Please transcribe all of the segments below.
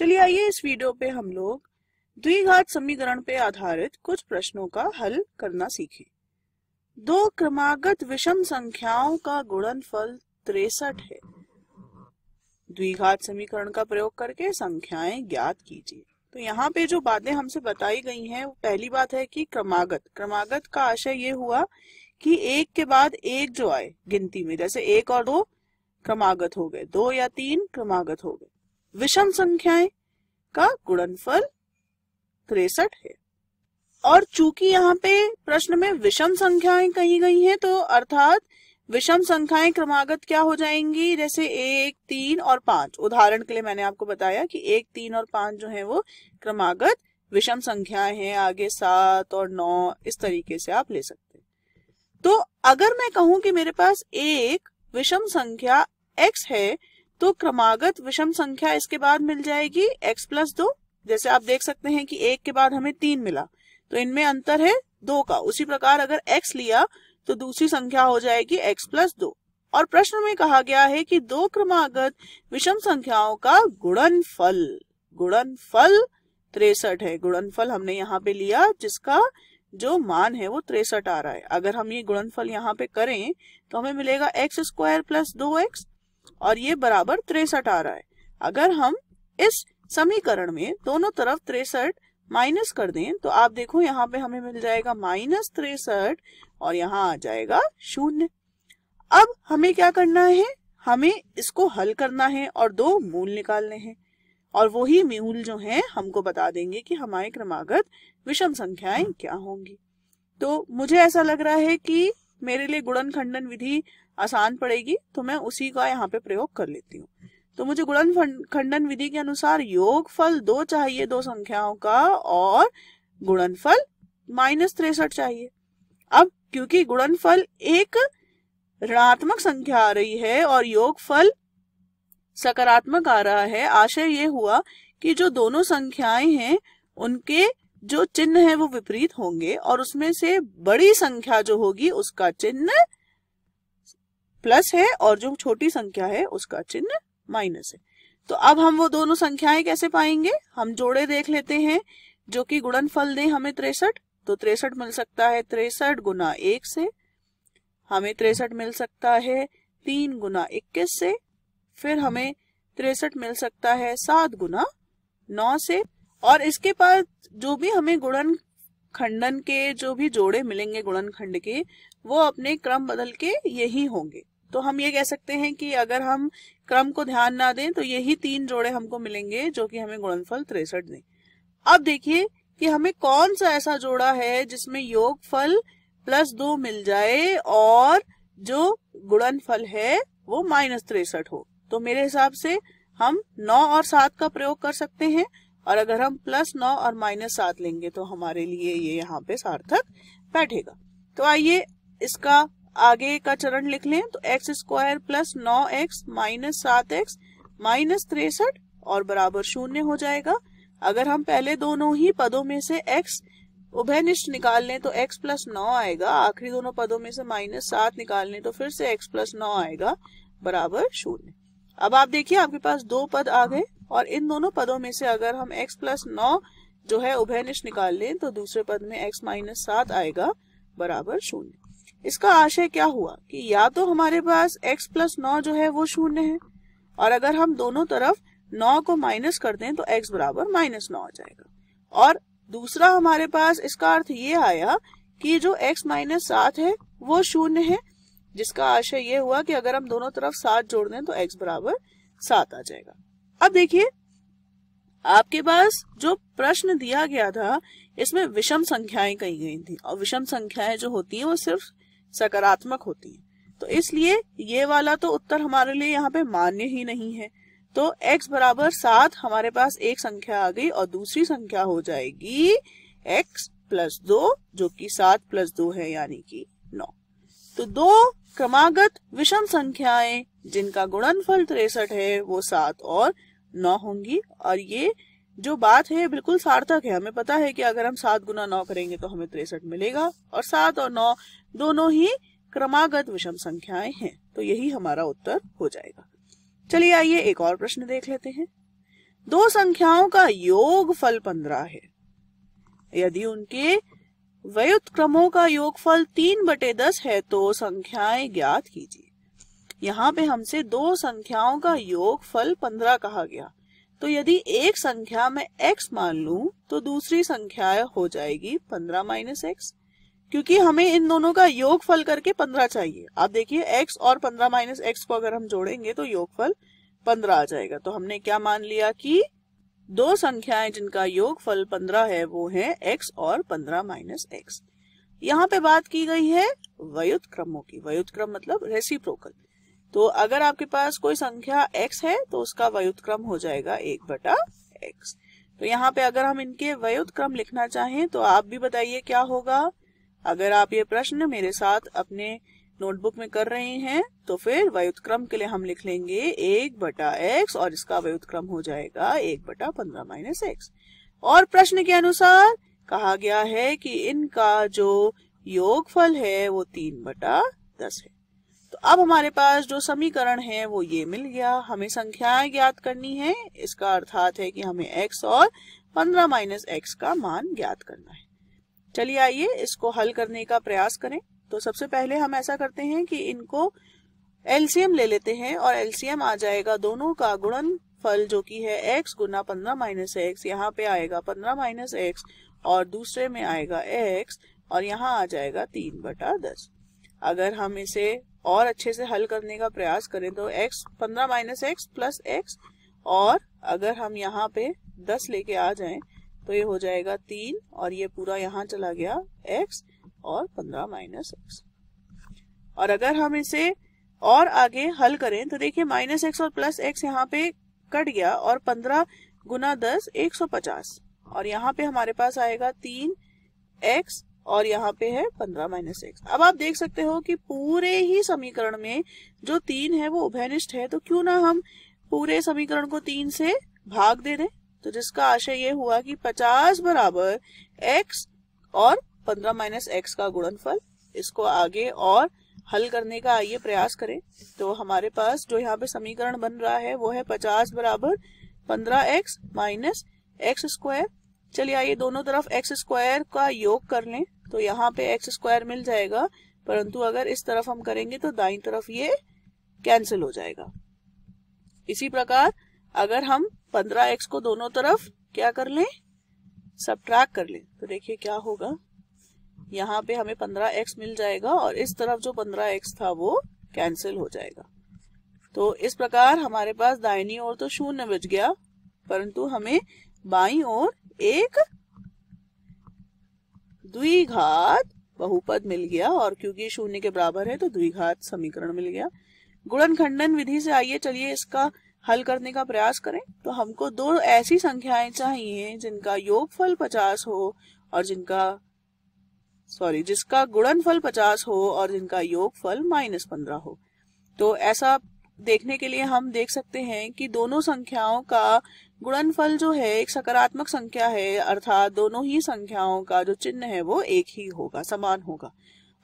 चलिए आइए इस वीडियो पे हम लोग द्विघात समीकरण पे आधारित कुछ प्रश्नों का हल करना सीखें दो क्रमागत विषम संख्याओं का गुणनफल तिरसठ है द्विघात समीकरण का प्रयोग करके संख्याएं ज्ञात कीजिए तो यहाँ पे जो बातें हमसे बताई गई हैं पहली बात है कि क्रमागत क्रमागत का आशय ये हुआ कि एक के बाद एक जो आए गिनती में जैसे एक और दो क्रमागत हो गए दो या तीन क्रमागत हो गए विषम संख्याएं का गुणनफल तिरसठ है और चूंकि यहाँ पे प्रश्न में विषम संख्याएं कही गई हैं तो अर्थात विषम संख्याएं क्रमागत क्या हो जाएंगी जैसे एक तीन और पांच उदाहरण के लिए मैंने आपको बताया कि एक तीन और पांच जो है वो क्रमागत विषम संख्याएं हैं आगे सात और नौ इस तरीके से आप ले सकते हैं तो अगर मैं कहूं कि मेरे पास एक विषम संख्या x है तो क्रमागत विषम संख्या इसके बाद मिल जाएगी x प्लस दो जैसे आप देख सकते हैं कि एक के बाद हमें तीन मिला तो इनमें अंतर है दो का उसी प्रकार अगर x लिया तो दूसरी संख्या हो जाएगी x प्लस दो और प्रश्न में कहा गया है कि दो क्रमागत विषम संख्याओं का गुणनफल गुणनफल तिरसठ है गुणनफल हमने यहाँ पे लिया जिसका जो मान है वो तिरसठ आ रहा है अगर हम ये गुणनफल यहाँ पे करें तो हमें मिलेगा एक्स स्क्वायर प्लस दो एक्स और ये बराबर तिरसठ आ रहा है अगर हम इस समीकरण में दोनों तरफ तिरसठ माइनस कर दें तो आप देखो यहाँ पे हमें मिल जाएगा माइनस तिरसठ और यहाँ आ जाएगा शून्य अब हमें क्या करना है हमें इसको हल करना है और दो मूल निकालने हैं और वही मूल जो है हमको बता देंगे कि हमारे क्रमागत विषम संख्याएं क्या होंगी तो मुझे ऐसा लग रहा है कि मेरे लिए गुणन खंडन विधि आसान पड़ेगी तो मैं उसी का यहाँ पे प्रयोग कर लेती हूँ तो मुझे गुणन खंडन विधि के अनुसार योग फल दो चाहिए दो संख्याओं का और गुणन फल माइनस तिरसठ चाहिए अब क्योंकि फल एक ऋणात्मक संख्या आ रही है और योग फल सकारात्मक आ रहा है आशय ये हुआ कि जो दोनों संख्याएं हैं उनके जो चिन्ह है वो विपरीत होंगे और उसमें से बड़ी संख्या जो होगी उसका चिन्ह प्लस है और जो छोटी संख्या है उसका चिन्ह माइनस है तो अब हम वो दोनों संख्याएं कैसे पाएंगे हम जोड़े देख लेते हैं जो कि गुणनफल फल दे हमें तिरसठ तो तिरसठ मिल सकता है तिरसठ गुना एक से हमें तिरसठ मिल सकता है तीन गुना इक्कीस से फिर हमें तिरसठ मिल सकता है सात गुना नौ से और इसके बाद जो भी हमें गुणन खंडन के जो भी जोड़े मिलेंगे गुणन खंड के वो अपने क्रम बदल के यही होंगे तो हम ये कह सकते हैं कि अगर हम क्रम को ध्यान ना दें तो यही तीन जोड़े हमको मिलेंगे जो कि हमें गुणनफल तिरसठ दें अब देखिए कि हमें कौन सा ऐसा जोड़ा है जिसमें योग फल प्लस दो मिल जाए और जो गुणनफल है वो माइनस तिरसठ हो तो मेरे हिसाब से हम नौ और सात का प्रयोग कर सकते हैं और अगर हम प्लस नौ और माइनस सात लेंगे तो हमारे लिए ये यहाँ पे सार्थक बैठेगा तो आइए इसका आगे का चरण लिख लें तो एक्स स्क्वायर प्लस नौ एक्स माइनस सात एक्स माइनस तिरसठ और बराबर शून्य हो जाएगा अगर हम पहले दोनों ही पदों में से एक्स उभयनिष्ठ निकाल लें तो x प्लस नौ आएगा आखिरी दोनों पदों में से माइनस सात निकाल लें तो फिर से x प्लस नौ आएगा बराबर शून्य अब आप देखिए आपके पास दो पद आ गए और इन दोनों पदों में से अगर हम x प्लस नौ जो है उभयनिष्ठ निकाल लें तो दूसरे पद में x माइनस सात आएगा बराबर शून्य इसका आशय क्या हुआ कि या तो हमारे पास x प्लस नौ जो है वो शून्य है और अगर हम दोनों तरफ नौ को माइनस कर दें तो x बराबर माइनस नौ आ जाएगा और दूसरा हमारे पास इसका अर्थ ये आया कि जो x माइनस सात है वो शून्य है जिसका आशय ये हुआ कि अगर हम दोनों तरफ सात जोड़ दें तो x बराबर सात आ जाएगा अब देखिए आपके पास जो प्रश्न दिया गया था इसमें विषम संख्याएं कही गई थी और विषम संख्याएं जो होती हैं वो सिर्फ सकारात्मक होती है तो इसलिए ये वाला तो उत्तर हमारे लिए यहाँ पे मान्य ही नहीं है तो x बराबर सात हमारे पास एक संख्या आ गई और दूसरी संख्या हो जाएगी x प्लस दो जो कि सात प्लस दो है यानी कि नौ तो दो क्रमागत विषम संख्याएं जिनका गुणनफल तिरसठ है वो सात और नौ होंगी और ये जो बात है बिल्कुल सार्थक है हमें पता है कि अगर हम सात गुना नौ करेंगे तो हमें तिरसठ मिलेगा और सात और नौ दोनों ही क्रमागत विषम संख्याएं हैं तो यही हमारा उत्तर हो जाएगा चलिए आइए एक और प्रश्न देख लेते हैं दो संख्याओं का योग फल पंद्रह है यदि उनके व्युत क्रमों का योग फल तीन बटे दस है तो संख्याएं ज्ञात कीजिए यहाँ पे हमसे दो संख्याओं का योग फल पंद्रह कहा गया तो यदि एक संख्या में x मान लू तो दूसरी संख्या हो जाएगी पंद्रह माइनस एक्स क्योंकि हमें इन दोनों का योगफल करके पंद्रह चाहिए आप देखिए एक्स और पंद्रह माइनस एक्स को अगर हम जोड़ेंगे तो योगफल पंद्रह आ जाएगा तो हमने क्या मान लिया कि दो संख्याएं जिनका योगफल पंद्रह है वो है एक्स और पंद्रह माइनस एक्स यहाँ पे बात की गई है व्युत क्रमों की व्युत क्रम मतलब रेसिप्रोकल तो अगर आपके पास कोई संख्या x है तो उसका व्युतक्रम हो जाएगा एक बटा एक्स तो यहाँ पे अगर हम इनके व्युतक्रम लिखना चाहें तो आप भी बताइए क्या होगा अगर आप ये प्रश्न मेरे साथ अपने नोटबुक में कर रहे हैं तो फिर व्युतक्रम के लिए हम लिख लेंगे एक बटा एक्स और इसका व्युतक्रम हो जाएगा एक बटा पंद्रह माइनस एक्स और प्रश्न के अनुसार कहा गया है कि इनका जो योगफल है वो तीन बटा दस है तो अब हमारे पास जो समीकरण है वो ये मिल गया हमें संख्याएं ज्ञात करनी है इसका अर्थात है कि हमें x और 15 माइनस एक्स का मान ज्ञात करना है चलिए आइए इसको हल करने का प्रयास करें तो सबसे पहले हम ऐसा करते हैं कि इनको एलसीएम ले लेते हैं और एलसीएम आ जाएगा दोनों का गुणन फल जो कि है एक्स गुना पंद्रह माइनस एक्स यहाँ पे आएगा पंद्रह माइनस एक्स और दूसरे में आएगा एक्स और यहाँ आ जाएगा तीन बटा दस अगर हम इसे और अच्छे से हल करने का प्रयास करें तो x 15 minus x plus x और अगर हम यहाँ पे 10 लेके आ जाएं तो ये हो जाएगा तीन और ये पूरा यहाँ चला गया x और 15 माइनस एक्स और अगर हम इसे और आगे हल करें तो देखिए माइनस एक्स और प्लस एक्स यहाँ पे कट गया और 15 गुना दस एक और यहाँ पे हमारे पास आएगा तीन एक्स और यहाँ पे है पंद्रह माइनस एक्स अब आप देख सकते हो कि पूरे ही समीकरण में जो तीन है वो उभयनिष्ठ है तो क्यों ना हम पूरे समीकरण को तीन से भाग दे दें तो जिसका आशय ये हुआ कि पचास बराबर एक्स और पंद्रह माइनस एक्स का गुणनफल इसको आगे और हल करने का आइए प्रयास करें तो हमारे पास जो यहाँ पे समीकरण बन रहा है वो है पचास बराबर पंद्रह एक्स माइनस एक्स स्क्वायर चलिए आइए दोनों तरफ एक्स स्क्वायर का योग कर लें तो यहाँ पे एक्स स्क्वायर मिल जाएगा परंतु अगर इस तरफ हम करेंगे तो दाई तरफ ये कैंसिल हो जाएगा इसी प्रकार अगर हम पंद्रह एक्स को दोनों तरफ क्या कर लें सब्ट्रैक्ट कर लें तो देखिए क्या होगा यहाँ पे हमें पंद्रह एक्स मिल जाएगा और इस तरफ जो पंद्रह एक्स था वो कैंसिल हो जाएगा तो इस प्रकार हमारे पास दाहिनी ओर तो शून्य बच गया परंतु हमें बाई ओर एक द्विघात बहुपद मिल गया और क्योंकि शून्य के बराबर है तो द्विघात समीकरण मिल गया गुणन खंडन विधि से आइए चलिए इसका हल करने का प्रयास करें तो हमको दो ऐसी संख्याएं चाहिए जिनका योगफल पचास हो और जिनका सॉरी जिसका गुणनफल पचास हो और जिनका योगफल माइनस पंद्रह हो तो ऐसा देखने के लिए हम देख सकते हैं कि दोनों संख्याओं का गुणनफल जो है एक सकारात्मक संख्या है अर्थात दोनों ही संख्याओं का जो चिन्ह है वो एक ही होगा समान होगा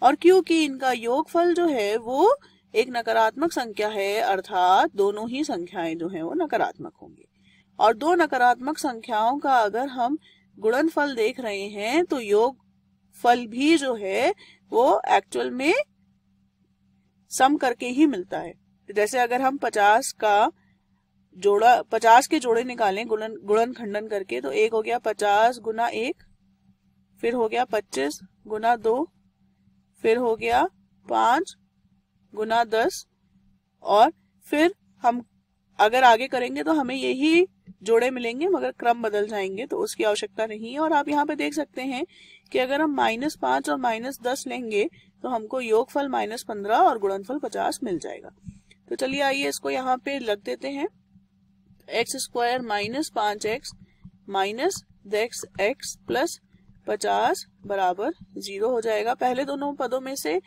और क्योंकि इनका योगफल जो है वो एक नकारात्मक संख्या है अर्थात दोनों ही संख्याएं जो है वो नकारात्मक होंगी और दो नकारात्मक संख्याओं का अगर हम गुणनफल देख रहे हैं तो योग फल भी जो है वो एक्चुअल में सम करके ही मिलता है तो जैसे अगर हम पचास का जोड़ा पचास के जोड़े निकालें गुणन गुणन खंडन करके तो एक हो गया पचास गुना एक फिर हो गया पच्चीस गुना दो फिर हो गया पाँच गुना दस और फिर हम अगर आगे करेंगे तो हमें यही जोड़े मिलेंगे मगर क्रम बदल जाएंगे तो उसकी आवश्यकता नहीं है और आप यहाँ पे देख सकते हैं कि अगर हम माइनस पांच और माइनस दस लेंगे तो हमको योगफल माइनस पंद्रह और गुणनफल पचास मिल जाएगा तो चलिए आइए इसको यहाँ पे लग देते हैं एक्स स्क्वायर माइनस पांच एक्स माइनस दस एक्स प्लस पचास बराबर जीरो हो जाएगा पहले दोनों पदों में से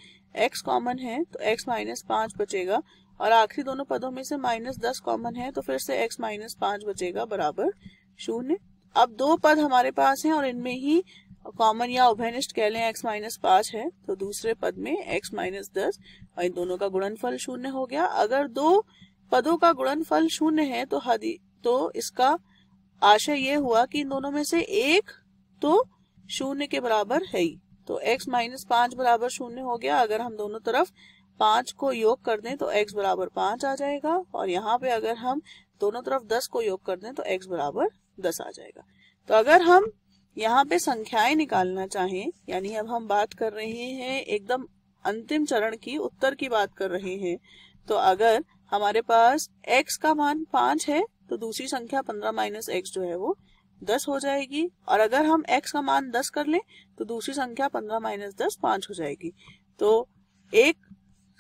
एक्स कॉमन है तो एक्स माइनस पांच बचेगा और आखिरी दोनों पदों में से माइनस दस कॉमन है तो फिर से एक्स माइनस पांच बचेगा बराबर शून्य अब दो पद हमारे पास हैं और इनमें ही कॉमन या उभयनिष्ठ कह लें एक्स माइनस पांच है तो दूसरे पद में एक्स माइनस दस और इन दोनों का गुणनफल शून्य हो गया अगर दो पदों का गुणनफल शून्य है तो हदी तो इसका आशय ये हुआ कि इन दोनों में से एक तो शून्य के बराबर है ही तो x माइनस पांच बराबर शून्य हो गया अगर हम दोनों तरफ पांच को योग कर दें तो x बराबर पांच आ जाएगा और यहाँ पे अगर हम दोनों तरफ दस को योग कर दें तो x बराबर दस आ जाएगा तो अगर हम यहाँ पे संख्याएं निकालना चाहें यानी अब हम बात कर रहे हैं एकदम अंतिम चरण की उत्तर की बात कर रहे हैं तो अगर हमारे पास x का मान पांच है तो दूसरी संख्या पंद्रह माइनस एक्स जो है वो दस हो जाएगी और अगर हम x का मान दस कर लें तो दूसरी संख्या पंद्रह माइनस दस पांच हो जाएगी तो एक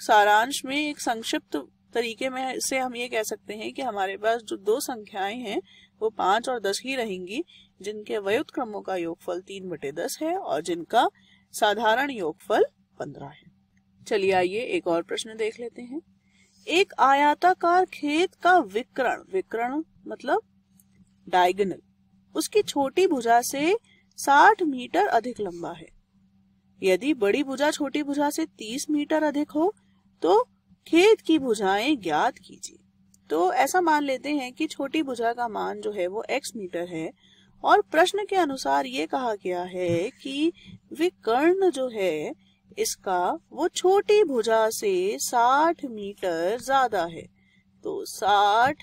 सारांश में एक संक्षिप्त तरीके में से हम ये कह सकते हैं कि हमारे पास जो दो संख्याएं हैं वो पांच और दस ही रहेंगी जिनके क्रमों का योगफल तीन बटे दस है और जिनका साधारण योगफल पंद्रह है चलिए आइए एक और प्रश्न देख लेते हैं एक आयाताकार खेत का विकरण विकरण मतलब डायगनल उसकी छोटी भुजा से 60 मीटर अधिक लंबा है यदि बड़ी भुजा छोटी भुजा से 30 मीटर अधिक हो तो खेत की भुजाएं ज्ञात कीजिए तो ऐसा मान लेते हैं कि छोटी भुजा का मान जो है वो एक्स मीटर है और प्रश्न के अनुसार ये कहा गया है कि विकर्ण जो है इसका वो छोटी भुजा से 60 मीटर ज्यादा है तो 60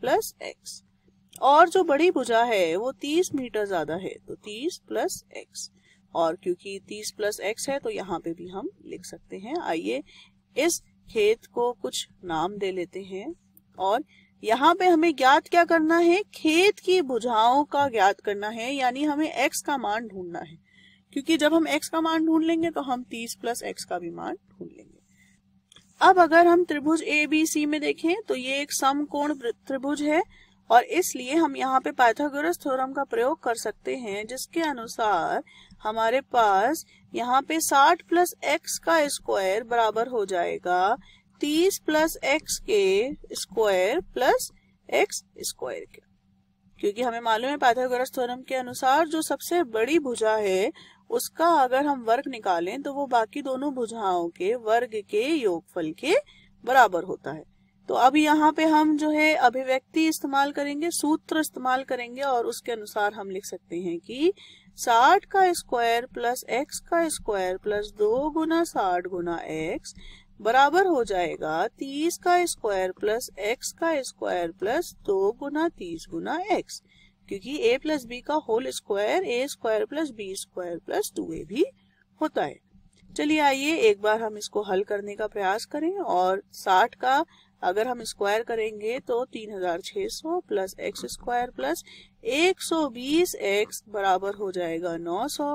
प्लस एक्स और जो बड़ी भुजा है वो 30 मीटर ज्यादा है तो 30 प्लस एक्स और क्योंकि 30 प्लस एक्स है तो यहाँ पे भी हम लिख सकते हैं आइए इस खेत को कुछ नाम दे लेते हैं और यहाँ पे हमें ज्ञात क्या करना है खेत की भुजाओं का ज्ञात करना है यानी हमें x का मान ढूंढना है क्योंकि जब हम x का मान ढूंढ लेंगे तो हम 30 प्लस एक्स का भी मान ढूंढ लेंगे अब अगर हम त्रिभुज ए बी सी में देखें तो ये एक समकोण त्रिभुज है और इसलिए हम यहाँ पे पाइथागोरस थ्योरम का प्रयोग कर सकते हैं जिसके अनुसार हमारे पास यहाँ पे 60 प्लस एक्स का स्क्वायर बराबर हो जाएगा तीस प्लस एक्स के स्क्वायर प्लस एक्स स्क्वायर के क्योंकि हमें मालूम है पाथागोरस थ्योरम के अनुसार जो सबसे बड़ी भुजा है उसका अगर हम वर्ग निकालें तो वो बाकी दोनों भुजाओं के वर्ग के योगफल के बराबर होता है तो अब यहाँ पे हम जो है अभिव्यक्ति इस्तेमाल करेंगे सूत्र इस्तेमाल करेंगे और उसके अनुसार हम लिख सकते हैं कि साठ का स्क्वायर प्लस एक्स का स्क्वायर प्लस दो गुना साठ गुना एक्स बराबर हो जाएगा तीस का स्क्वायर प्लस एक्स का स्क्वायर प्लस दो गुना तीस गुना एक्स क्योंकि ए प्लस बी का whole square A square plus B square plus two A भी होता है चलिए आइए एक बार हम इसको हल करने का प्रयास करें और 60 का अगर हम स्क्वायर करेंगे तो 3600 प्लस एक्स स्क्वायर प्लस बीस एक्स बराबर हो जाएगा 900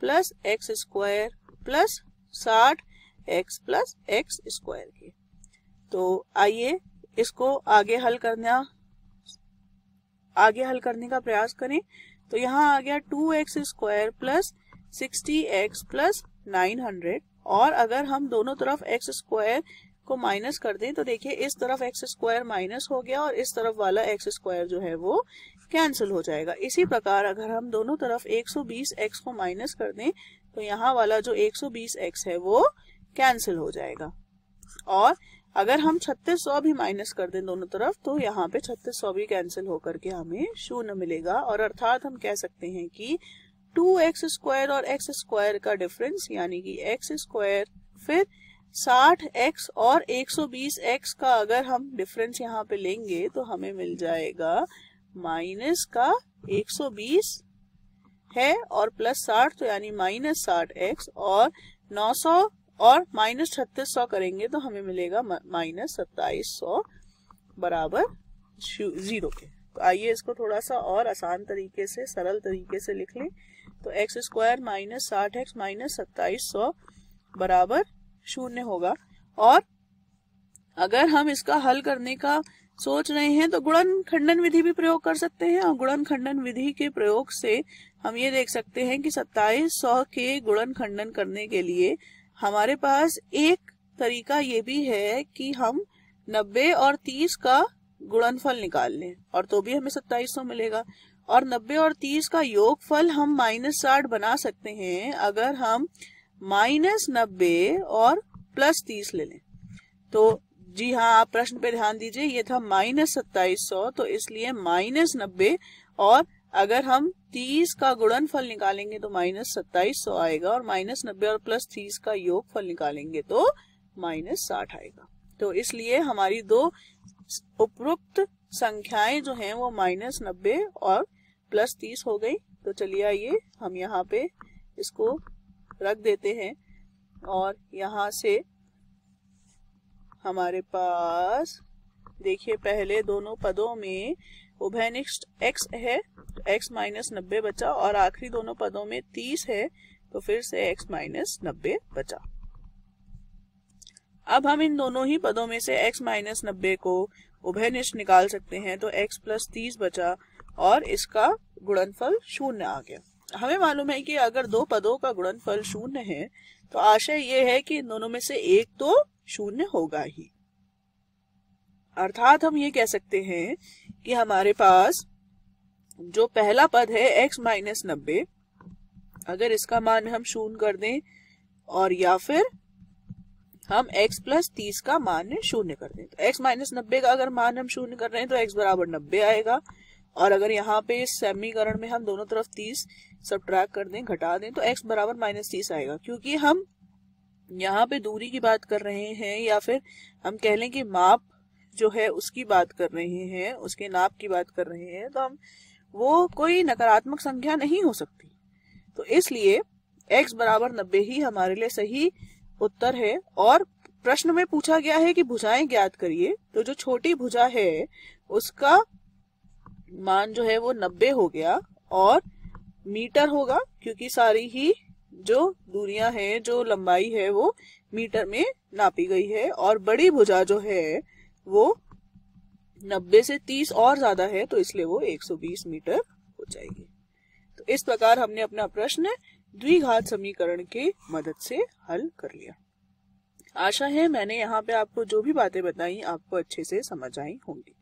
प्लस एक्स स्क्वायर प्लस साठ एक्स प्लस एक्स स्क्वायर की तो आइए इसको आगे हल करना आगे हल करने का प्रयास करें तो यहाँ आ गया two x square plus sixty x plus nine hundred और अगर हम दोनों तरफ एक्स स्क्वायर को माइनस कर दें तो देखिए इस तरफ एक्स स्क्वायर माइनस हो गया और इस तरफ वाला एक्स स्क्वायर जो है वो कैंसिल हो जाएगा इसी प्रकार अगर हम दोनों तरफ बीस एक्स को माइनस कर दें तो यहाँ वाला जो बीस एक्स है वो कैंसिल हो जाएगा और अगर हम छत्तीस सौ भी माइनस कर दें दोनों तरफ तो यहाँ पे छत्तीस सौ भी कैंसिल होकर के हमें शून्य मिलेगा और अर्थात हम कह सकते हैं कि टू एक्स स्क्वायर और एक्स स्क्वायर का डिफरेंस यानी कि एक्स स्क्वायर फिर साठ एक्स और एक सौ बीस एक्स का अगर हम डिफरेंस यहाँ पे लेंगे तो हमें मिल जाएगा माइनस का एक सौ बीस है और प्लस साठ तो यानी माइनस साठ एक्स और नौ सौ और माइनस छत्तीस सौ करेंगे तो हमें मिलेगा माइनस सत्ताईस सौ बराबर जीरो के तो आइए इसको थोड़ा सा और आसान तरीके से सरल तरीके से लिख लें तो एक्स स्क्वायर माइनस साठ एक्स माइनस सत्ताईस सौ बराबर शून्य होगा और अगर हम इसका हल करने का सोच रहे हैं तो गुणन खंडन विधि भी प्रयोग कर सकते हैं और गुणन खंडन विधि के प्रयोग से हम ये देख सकते हैं कि सत्ताईस सौ के गुणन खंडन करने के लिए हमारे पास एक तरीका ये भी है कि हम 90 और 30 का गुणनफल निकाल लें और तो भी हमें सत्ताईस मिलेगा और 90 और 30 का योगफल हम माइनस साठ बना सकते हैं अगर हम माइनस नब्बे और प्लस तीस ले लें तो जी हाँ आप प्रश्न पे ध्यान दीजिए ये था माइनस सत्ताईस सौ तो इसलिए माइनस नब्बे और अगर हम तीस का गुणनफल निकालेंगे तो माइनस सत्ताईस सौ आएगा और माइनस नब्बे और प्लस तीस का योग फल निकालेंगे तो माइनस साठ आएगा तो इसलिए हमारी दो उपरोक्त संख्याएं जो हैं वो माइनस नब्बे और प्लस तीस हो गई तो चलिए आइए हम यहाँ पे इसको रख देते हैं और यहाँ से हमारे पास देखिए पहले दोनों पदों में उभयनिष्ठ x है तो x माइनस नब्बे बचा और आखिरी दोनों पदों में तीस है तो फिर से x माइनस नब्बे बचा अब हम इन दोनों ही पदों में से x माइनस नब्बे को उभयनिष्ठ निकाल सकते हैं तो x प्लस तीस बचा और इसका गुणनफल शून्य आ गया हमें मालूम है कि अगर दो पदों का गुणनफल शून्य है तो आशय यह है कि इन दोनों में से एक तो शून्य होगा ही अर्थात हम ये कह सकते हैं कि हमारे पास जो पहला पद है x माइनस नब्बे अगर इसका मान हम शून्य कर दें और या फिर हम x प्लस तीस का मान शून्य कर दें तो x माइनस नब्बे का अगर मान हम शून्य कर रहे हैं तो x बराबर नब्बे आएगा और अगर यहाँ पे इस समीकरण में हम दोनों तरफ तीस ट्रैक कर दें घटा दें तो x बराबर माइनस तीस आएगा क्योंकि हम यहाँ पे दूरी की बात कर रहे हैं या फिर हम कह लें कि माप जो है उसकी बात कर रहे हैं उसके नाप की बात कर रहे हैं तो हम वो कोई नकारात्मक संख्या नहीं हो सकती तो इसलिए x बराबर नब्बे ही हमारे लिए सही उत्तर है और प्रश्न में पूछा गया है कि भुजाएं ज्ञात करिए तो जो छोटी भुजा है उसका मान जो है वो नब्बे हो गया और मीटर होगा क्योंकि सारी ही जो दूरियां हैं जो लंबाई है वो मीटर में नापी गई है और बड़ी भुजा जो है वो 90 से 30 और ज्यादा है तो इसलिए वो 120 मीटर हो जाएगी तो इस प्रकार हमने अपना प्रश्न द्विघात समीकरण के मदद से हल कर लिया आशा है मैंने यहाँ पे आपको जो भी बातें बताई आपको अच्छे से समझ आई होंगी